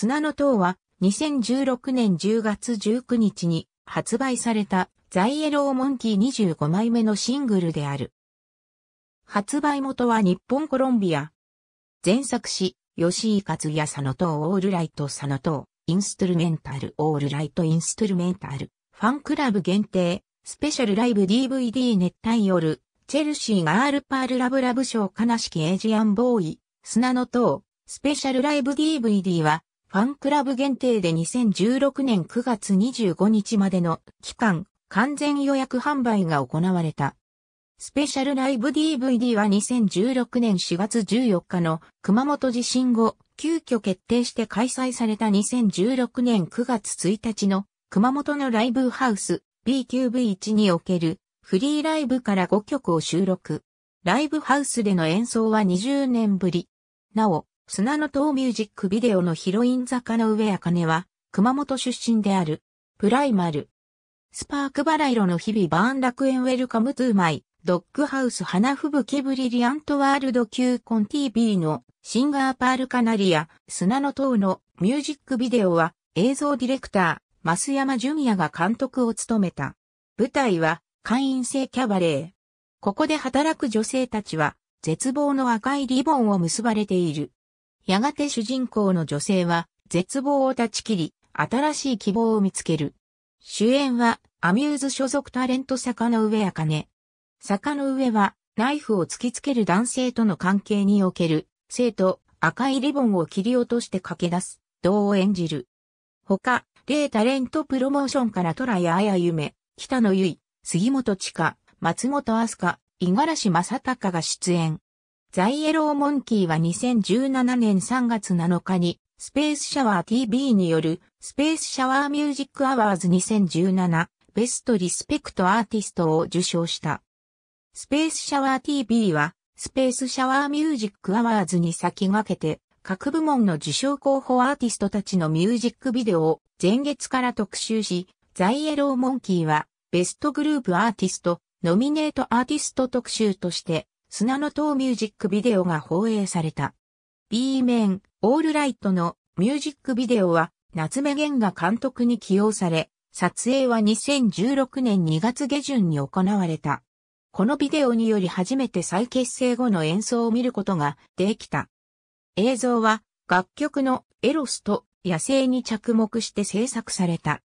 砂の塔は2016年10月19日に発売されたザイエローモンキー25枚目のシングルである。発売元は日本コロンビア。前作詞、吉井克也佐野塔オールライト佐野塔、インストゥルメンタルオールライトインストゥルメンタルファンクラブ限定スペシャルライブ DVD 熱帯夜チェルシーガールパールラブラブショー悲しきエイジアンボーイ砂の塔スペシャルライブ DVD はファンクラブ限定で2016年9月25日までの期間、完全予約販売が行われた。スペシャルライブ DVD は2016年4月14日の熊本地震後、急遽決定して開催された2016年9月1日の熊本のライブハウス BQV1 におけるフリーライブから5曲を収録。ライブハウスでの演奏は20年ぶり。なお、砂の塔ミュージックビデオのヒロイン坂の上茜は、熊本出身である。プライマル。スパークバラ色の日々バーン楽園ウェルカムトゥーマイ、ドッグハウス花吹雪ブリリアントワールド Q コン TV のシンガーパールカナリア、砂の塔のミュージックビデオは映像ディレクター、増山純也が監督を務めた。舞台は会員制キャバレー。ここで働く女性たちは絶望の赤いリボンを結ばれている。やがて主人公の女性は絶望を断ち切り、新しい希望を見つける。主演はアミューズ所属タレント坂の上茜。坂の上はナイフを突きつける男性との関係における生徒赤いリボンを切り落として駆け出す、同を演じる。他、例タレントプロモーションからトラやあや北野由衣、杉本千佳、松本明日香、五十嵐正隆が出演。ザイエローモンキーは2017年3月7日に、スペースシャワー TV による、スペースシャワーミュージックアワーズ2017、ベストリスペクトアーティストを受賞した。スペースシャワー TV は、スペースシャワーミュージックアワーズに先駆けて、各部門の受賞候補アーティストたちのミュージックビデオを前月から特集し、ザイエローモンキーは、ベストグループアーティスト、ノミネートアーティスト特集として、砂の塔ミュージックビデオが放映された。B 面、オールライトのミュージックビデオは夏目玄が監督に起用され、撮影は2016年2月下旬に行われた。このビデオにより初めて再結成後の演奏を見ることができた。映像は楽曲のエロスと野生に着目して制作された。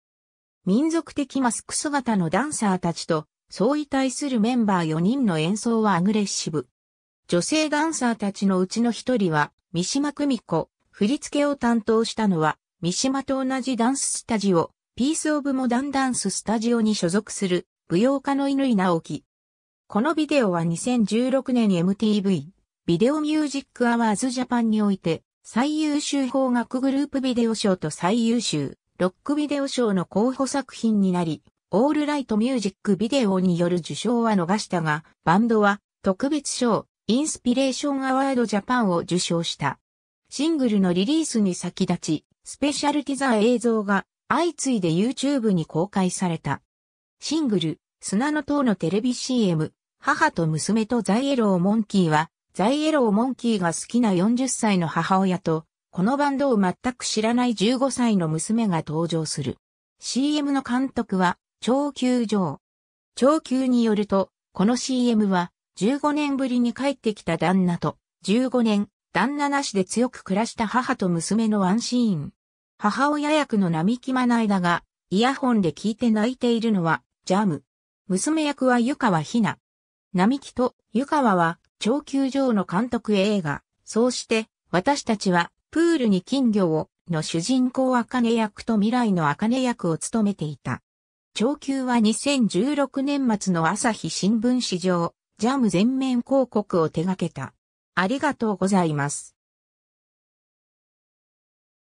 民族的マスク姿のダンサーたちと相違対するメンバー4人の演奏はアグレッシブ。女性ダンサーたちのうちの一人は、三島久美子、振り付けを担当したのは、三島と同じダンススタジオ、ピースオブモダンダンススタジオに所属する、舞踊家の井直樹。このビデオは2016年 MTV、ビデオミュージックアワーズジャパンにおいて、最優秀邦楽グループビデオ賞と最優秀、ロックビデオ賞の候補作品になり、オールライトミュージックビデオによる受賞は逃したが、バンドは特別賞、インスピレーションアワードジャパンを受賞した。シングルのリリースに先立ち、スペシャルティザー映像が相次いで YouTube に公開された。シングル、砂の塔のテレビ CM、母と娘とザイエローモンキーは、ザイエローモンキーが好きな40歳の母親と、このバンドを全く知らない15歳の娘が登場する。CM の監督は、超級上。超級によると、この CM は、15年ぶりに帰ってきた旦那と、15年、旦那なしで強く暮らした母と娘のワンシーン。母親役の並木まないだが、イヤホンで聞いて泣いているのは、ジャム。娘役は湯川ひな。並木と湯川は、超級上の監督映画、そうして、私たちは、プールに金魚を、の主人公茜役と未来の茜役を務めていた。上級は2016年末の朝日新聞史上、ジャム全面広告を手掛けた。ありがとうございます。